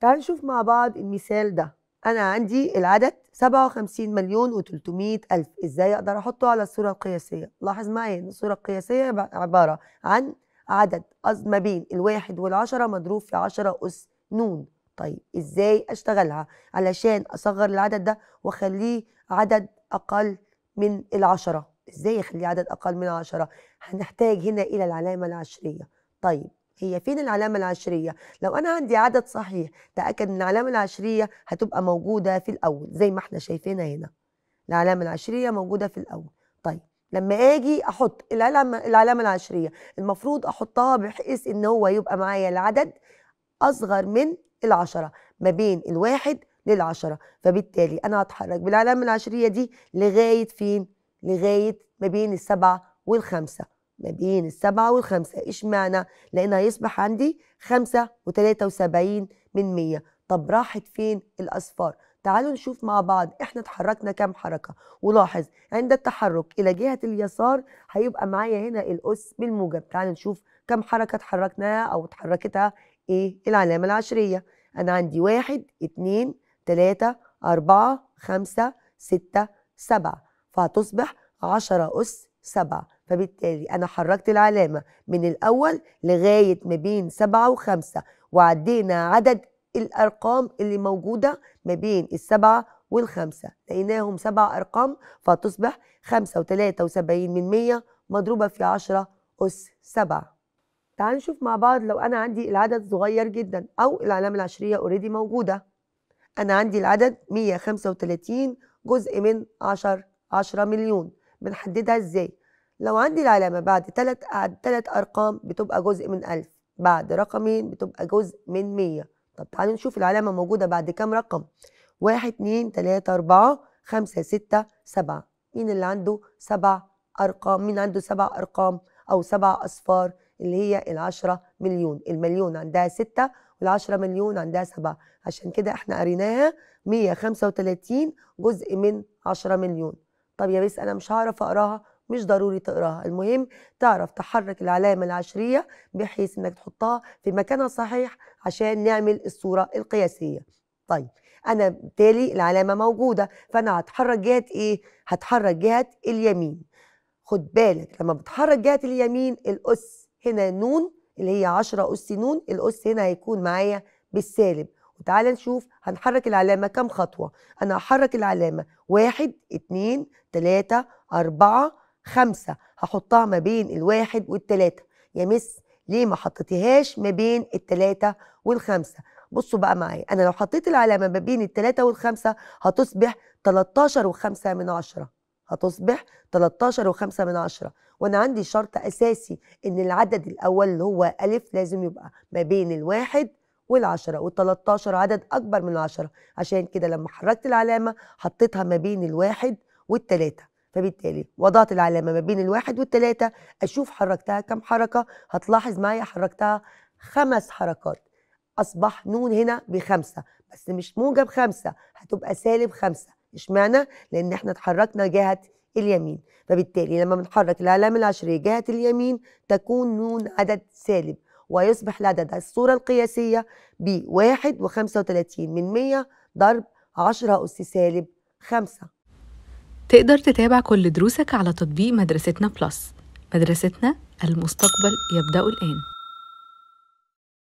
تعال نشوف مع بعض المثال ده أنا عندي العدد 57 مليون و300 ألف إزاي أقدر أحطه على الصورة القياسية لاحظ معايا إن الصورة القياسية عبارة عن عدد ما بين الواحد والعشرة مضروب في عشرة أس نون طيب إزاي أشتغلها علشان أصغر العدد ده وأخليه عدد أقل من العشرة إزاي أخليه عدد أقل من العشرة هنحتاج هنا إلى العلامة العشرية طيب هي فين العلامة العشرية لو أنا عندي عدد صحيح تأكد أن العلامة العشرية هتبقى موجودة في الأول زي ما احنا شايفينها هنا العلامة العشرية موجودة في الأول طيب لما اجي احط العلامه العلامه العشريه المفروض احطها بحيث ان هو يبقى معايا العدد اصغر من العشره ما بين الواحد للعشره فبالتالي انا هتحرك بالعلامه العشريه دي لغايه فين؟ لغايه ما بين السبعه والخمسه ما بين السبعة والخمسة إيش معنى؟ لأن هيصبح عندي خمسة وثلاثة وسبعين من مية طب راحت فين الأصفار؟ تعالوا نشوف مع بعض احنا اتحركنا كام حركة ولاحظ عند التحرك إلى جهة اليسار هيبقى معايا هنا الأس بالموجب تعالوا نشوف كام حركة اتحركناها أو اتحركتها إيه العلامة العشرية أنا عندي واحد اتنين تلاتة أربعة خمسة ستة سبعة فهتصبح عشرة أس سبعة فبالتالي أنا حركت العلامة من الأول لغاية ما بين سبعة وخمسة وعدينا عدد الأرقام اللي موجودة ما بين السبعة والخمسة لقيناهم سبع أرقام فتصبح خمسة وتلاتة وسبعين من مية مضروبة في عشرة أس سبعة تعال نشوف مع بعض لو أنا عندي العدد صغير جدا أو العلامة العشرية اوريدي موجودة أنا عندي العدد مية خمسة وثلاثين جزء من عشر عشرة مليون بنحددها إزاي؟ لو عندي العلامة بعد تلت تلت أرقام بتبقى جزء من ألف بعد رقمين بتبقى جزء من مية طب تعالوا نشوف العلامة موجودة بعد كام رقم واحد اتنين تلاتة أربعة خمسة ستة سبعة مين اللي عنده سبع أرقام مين عنده سبع أرقام أو سبع أصفار اللي هي العشرة مليون المليون عندها ستة والعشرة مليون عندها سبعة عشان كده احنا قريناها مية خمسة وتلاتين جزء من عشرة مليون طب يا بس أنا مش هعرف أقراها مش ضروري تقراها المهم تعرف تحرك العلامة العشرية بحيث انك تحطها في مكانها الصحيح عشان نعمل الصورة القياسية طيب انا بالتالي العلامة موجودة فانا هتحرك جهة ايه هتحرك جهة اليمين خد بالك لما بتحرك جهة اليمين الأس هنا نون اللي هي 10 أس نون الأس هنا هيكون معايا بالسالب وتعالى نشوف هنحرك العلامة كم خطوة أنا هحرك العلامة واحد اتنين تلاتة أربعة خمسة هحطها ما بين الواحد والتلاتة يا مس ليه ما حطيتيهاش ما بين التلاتة والخمسة بصوا بقى معايا أنا لو حطيت العلامة ما بين التلاتة والخمسة هتصبح 13 وخمسة من عشرة هتصبح 13 وخمسة من عشرة وأنا عندي شرط أساسي إن العدد الأول اللي هو ألف لازم يبقى ما بين الواحد والعشرة والتلاتاشر عدد أكبر من العشرة عشان كده لما حركت العلامة حطيتها ما بين الواحد والتلاتة فبالتالي وضعت العلامة ما بين الواحد والتلاتة أشوف حركتها كم حركة هتلاحظ معايا حركتها خمس حركات أصبح نون هنا بخمسة بس مش موجب خمسة هتبقى سالب خمسة اشمعنى؟ لأن احنا اتحركنا جهة اليمين فبالتالي لما بنحرك العلامة العشرية جهة اليمين تكون نون عدد سالب ويصبح العدد الصورة القياسية بواحد وخمسة وتلاتين من مية ضرب عشرة أس سالب خمسة تقدر تتابع كل دروسك على تطبيق مدرستنا بلس مدرستنا المستقبل يبدأ الآن